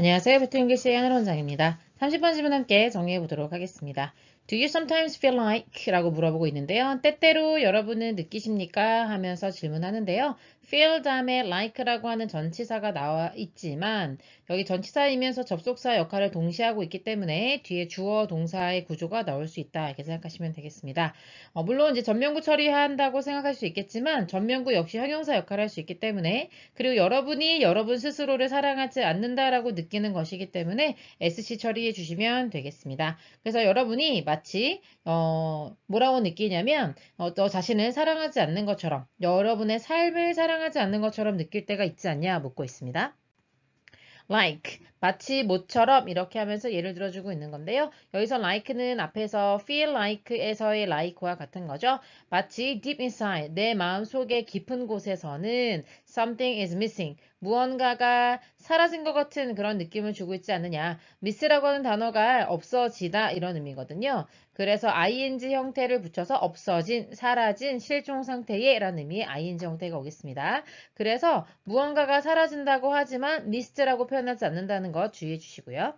안녕하세요. 배트윙글 씨의 하늘 론장입니다 30번 질문 함께 정리해 보도록 하겠습니다. Do you sometimes feel like? 라고 물어보고 있는데요. 때때로 여러분은 느끼십니까? 하면서 질문하는데요. feel 다음에 like라고 하는 전치사가 나와 있지만 여기 전치사이면서 접속사 역할을 동시에 하고 있기 때문에 뒤에 주어 동사의 구조가 나올 수 있다 이렇게 생각하시면 되겠습니다. 어, 물론 이제 전면구 처리한다고 생각할 수 있겠지만 전면구 역시 형용사 역할을 할 수 있기 때문에 그리고 여러분이 여러분 스스로를 사랑하지 않는다라고 느끼는 것이기 때문에 SC 처리해 주시면 되겠습니다. 그래서 여러분이 마치 어, 뭐라고 느끼냐면 어, 너 자신을 사랑하지 않는 것처럼 여러분의 삶을 사랑 사랑하지 않는 것처럼 느낄 때가 있지 않냐 묻고 있습니다. like 마치 모처럼 이렇게 하면서 예를 들어주고 있는 건데요. 여기서 like는 앞에서 feel like에서의 like와 같은 거죠. 마치 deep inside 내 마음 속에 깊은 곳에서는 something is missing 무언가가 사라진 것 같은 그런 느낌을 주고 있지 않느냐. 미스라고 하는 단어가 없어지다 이런 의미거든요. 그래서 ing 형태를 붙여서 없어진, 사라진, 실종 상태의 라는 의미의 ing 형태가 오겠습니다. 그래서 무언가가 사라진다고 하지만 미스트라고 표현하지 않는다는 것 주의해 주시고요.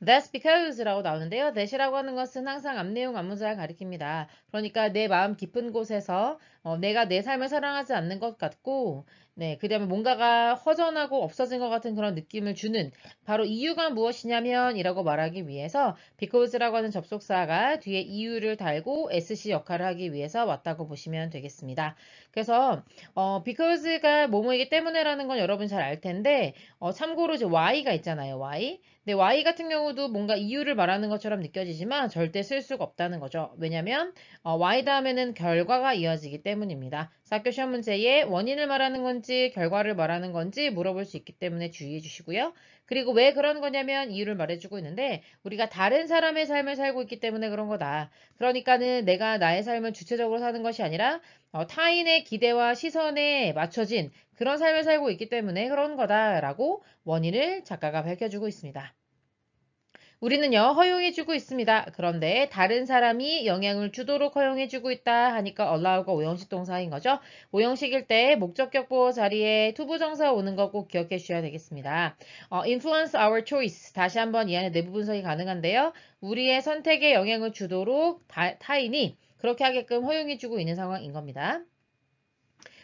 That's because라고 나오는데요. that이라고 하는 것은 항상 앞내용 앞문장를 가리킵니다. 그러니까 내 마음 깊은 곳에서 어, 내가 내 삶을 사랑하지 않는 것 같고 네, 그 다음에 뭔가가 허전하고 없어진 것 같은 그런 느낌을 주는 바로 이유가 무엇이냐면 이라고 말하기 위해서 because라고 하는 접속사가 뒤에 이유를 달고 SC 역할을 하기 위해서 왔다고 보시면 되겠습니다. 그래서 어, because가 뭐뭐이기 때문에라는 건 여러분 잘 알 텐데 어, 참고로 이제 Y가 있잖아요. Y. 근 y 같은 경우도 뭔가 이유를 말하는 것처럼 느껴지지만 절대 쓸 수가 없다는 거죠. 왜냐면 하 어, y 다음에는 결과가 이어지기 때문입니다. 4교 시험 문제에 원인을 말하는 건지 결과를 말하는 건지 물어볼 수 있기 때문에 주의해 주시고요. 그리고 왜 그런 거냐면 이유를 말해주고 있는데 우리가 다른 사람의 삶을 살고 있기 때문에 그런 거다. 그러니까는 내가 나의 삶을 주체적으로 사는 것이 아니라 어, 타인의 기대와 시선에 맞춰진 그런 삶을 살고 있기 때문에 그런 거다라고 원인을 작가가 밝혀주고 있습니다. 우리는요 허용해주고 있습니다. 그런데 다른 사람이 영향을 주도록 허용해주고 있다 하니까 allow가 오형식 동사인 거죠. 오형식일 때 목적격 보호 자리에 투부정사 오는 거 꼭 기억해 주셔야 되겠습니다. 어, influence our choice 다시 한번 이 안에 내부 분석이 가능한데요. 우리의 선택에 영향을 주도록 다, 타인이 그렇게 하게끔 허용해주고 있는 상황인 겁니다.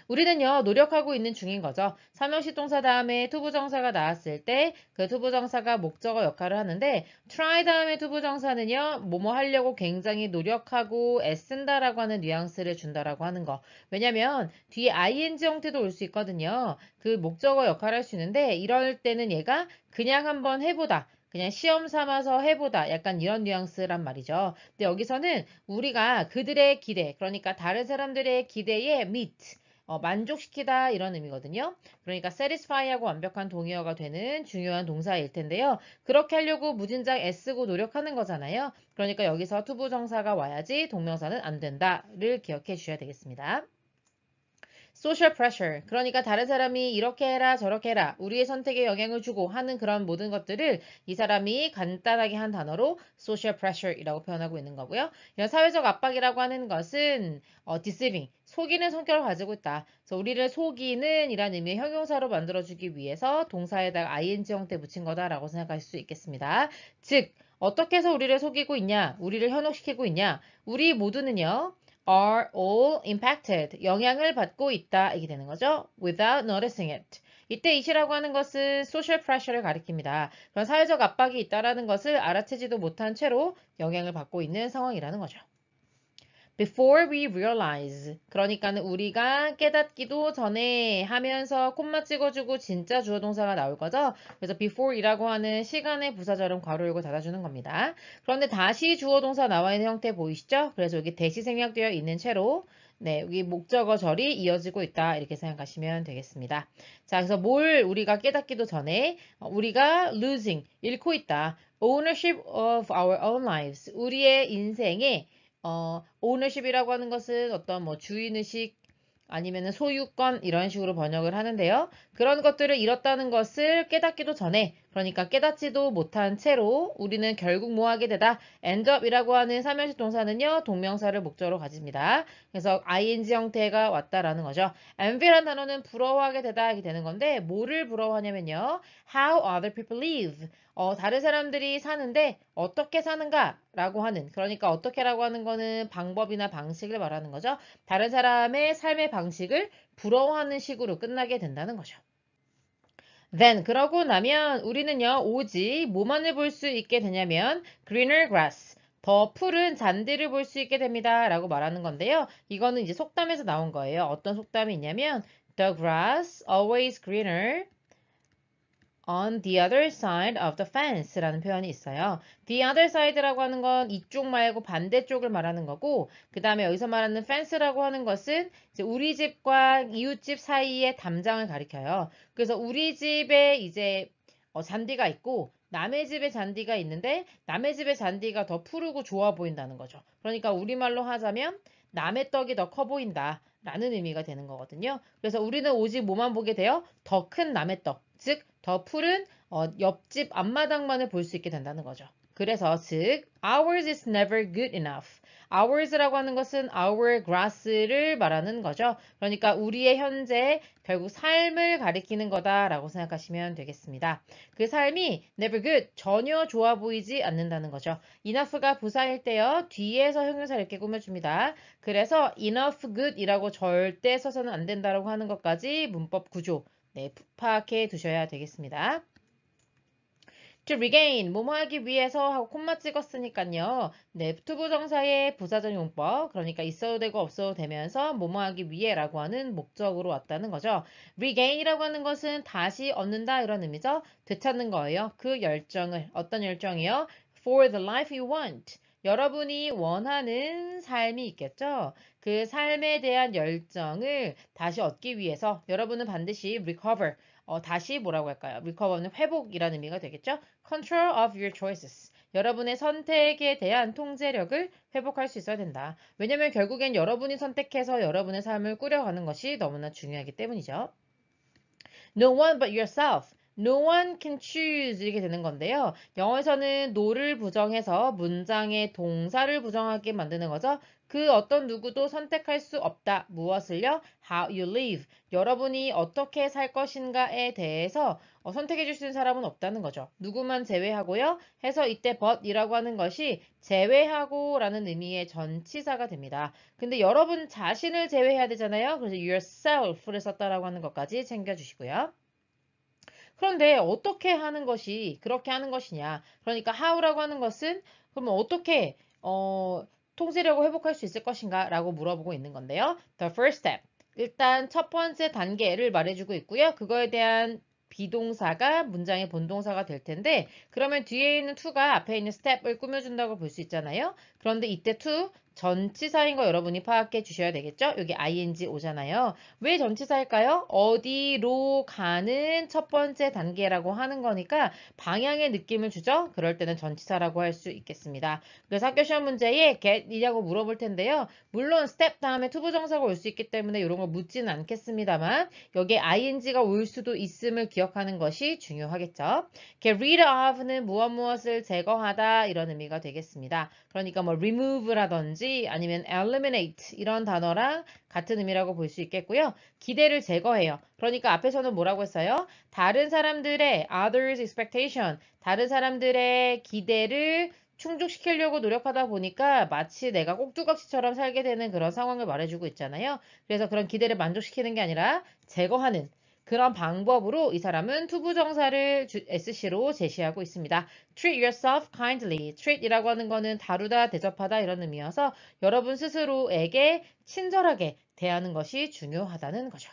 우리는요 노력하고 있는 중인 거죠. 삼형식 동사 다음에 투부정사가 나왔을 때 그 투부정사가 목적어 역할을 하는데 try 다음에 투부정사는요 뭐뭐 하려고 굉장히 노력하고 애쓴다라고 하는 뉘앙스를 준다라고 하는 거. 왜냐면 뒤에 ing 형태도 올 수 있거든요. 그 목적어 역할을 할 수 있는데 이럴 때는 얘가 그냥 한번 해보다 그냥 시험 삼아서 해보다 약간 이런 뉘앙스란 말이죠. 근데 여기서는 우리가 그들의 기대, 그러니까 다른 사람들의 기대에 meet, 어, 만족시키다 이런 의미거든요. 그러니까 satisfy하고 완벽한 동의어가 되는 중요한 동사일 텐데요. 그렇게 하려고 무진장 애쓰고 노력하는 거잖아요. 그러니까 여기서 투부정사가 와야지 동명사는 안 된다를 기억해 주셔야 되겠습니다. social pressure 그러니까 다른 사람이 이렇게 해라 저렇게 해라 우리의 선택에 영향을 주고 하는 그런 모든 것들을 이 사람이 간단하게 한 단어로 social pressure이라고 표현하고 있는 거고요. 이런 사회적 압박이라고 하는 것은 어, deceiving 속이는 성격을 가지고 있다. 그래서 우리를 속이는 이란 의미의 형용사로 만들어주기 위해서 동사에다가 ing 형태 붙인 거다라고 생각할 수 있겠습니다. 즉 어떻게 해서 우리를 속이고 있냐 우리를 현혹시키고 있냐 우리 모두는요. are all impacted. 영향을 받고 있다. 이게 되는 거죠. without noticing it. 이때 이시라고 하는 것은 소셜 프레셔를 가리킵니다. 그런 사회적 압박이 있다라는 것을 알아채지도 못한 채로 영향을 받고 있는 상황이라는 거죠. before we realize. 그러니까는 우리가 깨닫기도 전에 하면서 콤마 찍어주고 진짜 주어 동사가 나올 거죠. 그래서 before이라고 하는 시간의 부사절은 괄호 열고 닫아주는 겁니다. 그런데 다시 주어 동사 나와 있는 형태 보이시죠? 그래서 여기 대시 생략되어 있는 채로 네, 여기 목적어 절이 이어지고 있다 이렇게 생각하시면 되겠습니다. 자, 그래서 뭘 우리가 깨닫기도 전에 어, 우리가 losing, 잃고 있다. ownership of our own lives, 우리의 인생에 어, o w n 이라고 하는 것은 어떤 뭐 주인의식 아니면 소유권 이런 식으로 번역을 하는데요. 그런 것들을 잃었다는 것을 깨닫기도 전에 그러니까 깨닫지도 못한 채로 우리는 결국 뭐 하게 되다 end up이라고 하는 삼형식 동사는요. 동명사를 목적으로 가집니다. 그래서 ing 형태가 왔다라는 거죠. envy란 단어는 부러워하게 되다 하게 되는 건데 뭐를 부러워하냐면요. how other people live 어, 다른 사람들이 사는데 어떻게 사는가라고 하는 그러니까 어떻게라고 하는 거는 방법이나 방식을 말하는 거죠. 다른 사람의 삶의 방식을 부러워하는 식으로 끝나게 된다는 거죠. Then 그러고 나면 우리는요 오지 뭐만을 볼 수 있게 되냐면 greener grass 더 푸른 잔디를 볼 수 있게 됩니다 라고 말하는 건데요 이거는 이제 속담에서 나온 거예요 어떤 속담이 있냐면 the grass always greener on the other side of the fence라는 표현이 있어요. the other side라고 하는 건 이쪽 말고 반대쪽을 말하는 거고 그 다음에 여기서 말하는 fence라고 하는 것은 우리 집과 이웃집 사이의 담장을 가리켜요. 그래서 우리 집에 이제 어, 잔디가 있고 남의 집에 잔디가 있는데 남의 집에 잔디가 더 푸르고 좋아 보인다는 거죠. 그러니까 우리말로 하자면 남의 떡이 더 커 보인다 라는 의미가 되는 거거든요. 그래서 우리는 오직 뭐만 보게 돼요? 더 큰 남의 떡, 즉더 풀은 어, 옆집 앞마당만을 볼 수 있게 된다는 거죠. 그래서 즉 ours is never good enough. ours라고 하는 것은 our grass를 말하는 거죠. 그러니까 우리의 현재 결국 삶을 가리키는 거다라고 생각하시면 되겠습니다. 그 삶이 never good, 전혀 좋아 보이지 않는다는 거죠. enough가 부사일 때요. 뒤에서 형용사를 이렇게 꾸며줍니다. 그래서 enough good이라고 절대 써서는 안 된다라고 하는 것까지 문법 구조 네, 파악해 두셔야 되겠습니다. To regain, 뭐뭐 하기 위해서 하고 콤마 찍었으니까요. 네, 투부정사의 부사절 용법, 그러니까 있어도 되고 없어도 되면서 뭐뭐 하기 위해라고 하는 목적으로 왔다는 거죠. regain이라고 하는 것은 다시 얻는다 이런 의미죠. 되찾는 거예요. 그 열정을, 어떤 열정이요? For the life you want. 여러분이 원하는 삶이 있겠죠? 그 삶에 대한 열정을 다시 얻기 위해서 여러분은 반드시 recover, 어, 다시 뭐라고 할까요? recover는 회복이라는 의미가 되겠죠? control of your choices. 여러분의 선택에 대한 통제력을 회복할 수 있어야 된다. 왜냐면 결국엔 여러분이 선택해서 여러분의 삶을 꾸려가는 것이 너무나 중요하기 때문이죠. No one but yourself. No one can choose 이렇게 되는 건데요. 영어에서는 no를 부정해서 문장의 동사를 부정하게 만드는 거죠. 그 어떤 누구도 선택할 수 없다. 무엇을요? How you live. 여러분이 어떻게 살 것인가에 대해서 어, 선택해 줄 수 있는 사람은 없다는 거죠. 누구만 제외하고요. 해서 이때 but이라고 하는 것이 제외하고 라는 의미의 전치사가 됩니다. 근데 여러분 자신을 제외해야 되잖아요. 그래서 yourself를 썼다라고 하는 것까지 챙겨주시고요. 그런데 어떻게 하는 것이 그렇게 하는 것이냐. 그러니까 how라고 하는 것은 그러면 어떻게 어, 통제력을 회복할 수 있을 것인가 라고 물어보고 있는 건데요. The first step. 일단 첫 번째 단계를 말해주고 있고요. 그거에 대한 비동사가 문장의 본동사가 될 텐데 그러면 뒤에 있는 to가 앞에 있는 step을 꾸며준다고 볼 수 있잖아요. 그런데 이때 to, 전치사인 거 여러분이 파악해 주셔야 되겠죠? 여기 ing 오잖아요. 왜 전치사일까요? 어디로 가는 첫 번째 단계라고 하는 거니까 방향의 느낌을 주죠? 그럴 때는 전치사라고 할 수 있겠습니다. 그래서 학교 시험 문제에 g e t 이라고 물어볼 텐데요. 물론 step 다음에 투부정사가 올 수 있기 때문에 이런 걸 묻지는 않겠습니다만 여기 ing가 올 수도 있음을 기억하는 것이 중요하겠죠. get rid of는 무엇 무엇을 제거하다 이런 의미가 되겠습니다. 그러니까 뭐 remove라든지 지 아니면 eliminate 이런 단어랑 같은 의미라고 볼 수 있겠고요. 기대를 제거해요. 그러니까 앞에서는 뭐라고 했어요? 다른 사람들의 others expectation, 다른 사람들의 기대를 충족시키려고 노력하다 보니까 마치 내가 꼭두각시처럼 살게 되는 그런 상황을 말해주고 있잖아요. 그래서 그런 기대를 만족시키는 게 아니라 제거하는 그런 방법으로 이 사람은 투부정사를 SC로 제시하고 있습니다. Treat yourself kindly. Treat이라고 하는 거는 다루다, 대접하다 이런 의미여서 여러분 스스로에게 친절하게 대하는 것이 중요하다는 거죠.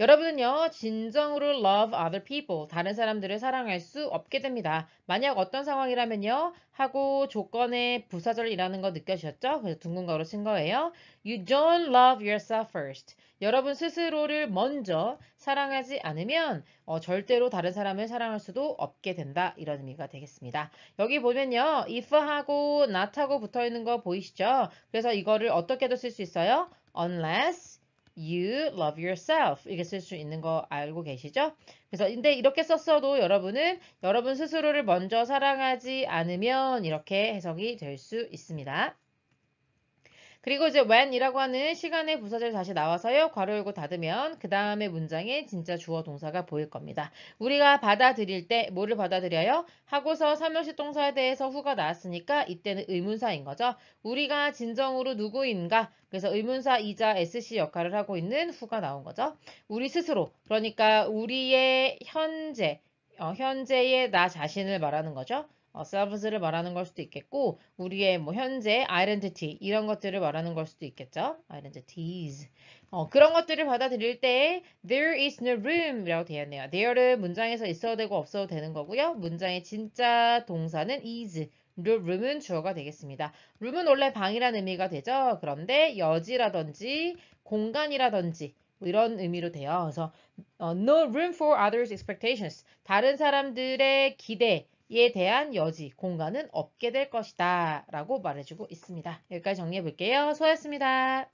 여러분은요, 진정으로 love other people, 다른 사람들을 사랑할 수 없게 됩니다. 만약 어떤 상황이라면요, 하고 조건의 부사절이라는 거 느껴지셨죠? 그래서 둥근거로 친 거예요. You don't love yourself first. 여러분 스스로를 먼저 사랑하지 않으면 어, 절대로 다른 사람을 사랑할 수도 없게 된다. 이런 의미가 되겠습니다. 여기 보면요. if하고 not하고 붙어 있는 거 보이시죠? 그래서 이거를 어떻게도 쓸 수 있어요? unless You love yourself 이렇게 쓸 수 있는 거 알고 계시죠? 그래서 근데 이렇게 썼어도 여러분은 여러분 스스로를 먼저 사랑하지 않으면 이렇게 해석이 될 수 있습니다. 그리고 이제 when이라고 하는 시간의 부사절 다시 나와서요. 괄호 열고 닫으면 그 다음에 문장에 진짜 주어 동사가 보일 겁니다. 우리가 받아들일 때 뭐를 받아들여요? 하고서 3형식 동사에 대해서 후가 나왔으니까 이때는 의문사인 거죠. 우리가 진정으로 누구인가? 그래서 의문사이자 SC 역할을 하고 있는 후가 나온 거죠. 우리 스스로 그러니까 우리의 현재 어, 현재의 나 자신을 말하는 거죠. 어, serves를 말하는 걸 수도 있겠고 우리의 뭐 현재 identity 이런 것들을 말하는 걸 수도 있겠죠. identities 어, 그런 것들을 받아들일 때 there is no room이라고 되어 있네요. t h e r e 문장에서 있어도 되고 없어도 되는 거고요. 문장의 진짜 동사는 is o r o m 은 주어가 되겠습니다. r o o m 은 원래 방이라는 의미가 되죠. 그런데 여지라든지 공간이라든지 뭐 이런 의미로 돼요. 그래서 uh, no room for others' expectations. 다른 사람들의 기대, 이에 대한 여지, 공간은 없게 될 것이다 라고 말해주고 있습니다. 여기까지 정리해 볼게요. 수고하셨습니다.